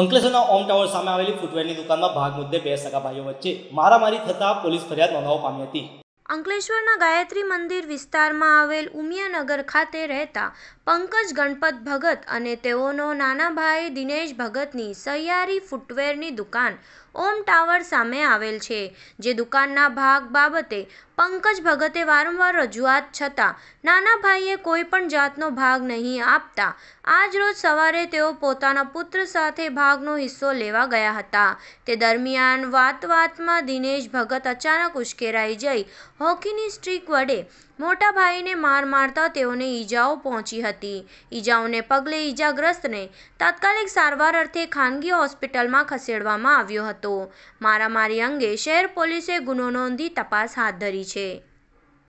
અંકલેશ્વરના ઓમ ટાવર સામે આવેલી ફૂટવેરની દુકાનમાં ભાગ મુદ્દે બે સગા ભાઈઓ વચ્ચે મારામારી થતાં પોલીસ ફરિયાદ નોંધાવવા પામી હતી અંકલેશ્વરના ગાયત્રી મંદિર વિસ્તારમાં આવેલ ઉમિયાનગર ખાતે રહેતા પંકજ ગણપત ભગત અને તેઓનો નાના ભાઈ દિનેશ ભગતની સૈયારી ફૂટવેરની દુકાન ઓમ ટાવર સામે આવેલ છે જે દુકાનના ભાગ બાબતે પંકજ ભગતે વારંવાર રજૂઆત છતાં નાના ભાઈએ કોઈ પણ જાતનો ભાગ નહીં આપતા આજ રોજ સવારે તેઓ પોતાના પુત્ર સાથે ભાગનો હિસ્સો લેવા ગયા હતા તે દરમિયાન વાત વાતમાં દિનેશ ભગત અચાનક ઉશ્કેરાઈ જઈ હોકીની સ્ટ્રીક વડે મોટા ભાઈને માર મારતા તેઓને ઈજાઓ પહોંચી હતી ઈજાઓને પગલે ઈજાગ્રસ્તને તાત્કાલિક સારવાર અર્થે ખાનગી હોસ્પિટલમાં ખસેડવામાં આવ્યો હતો મારામારી અંગે શહેર પોલીસે ગુનો નોંધી તપાસ હાથ ધરી છે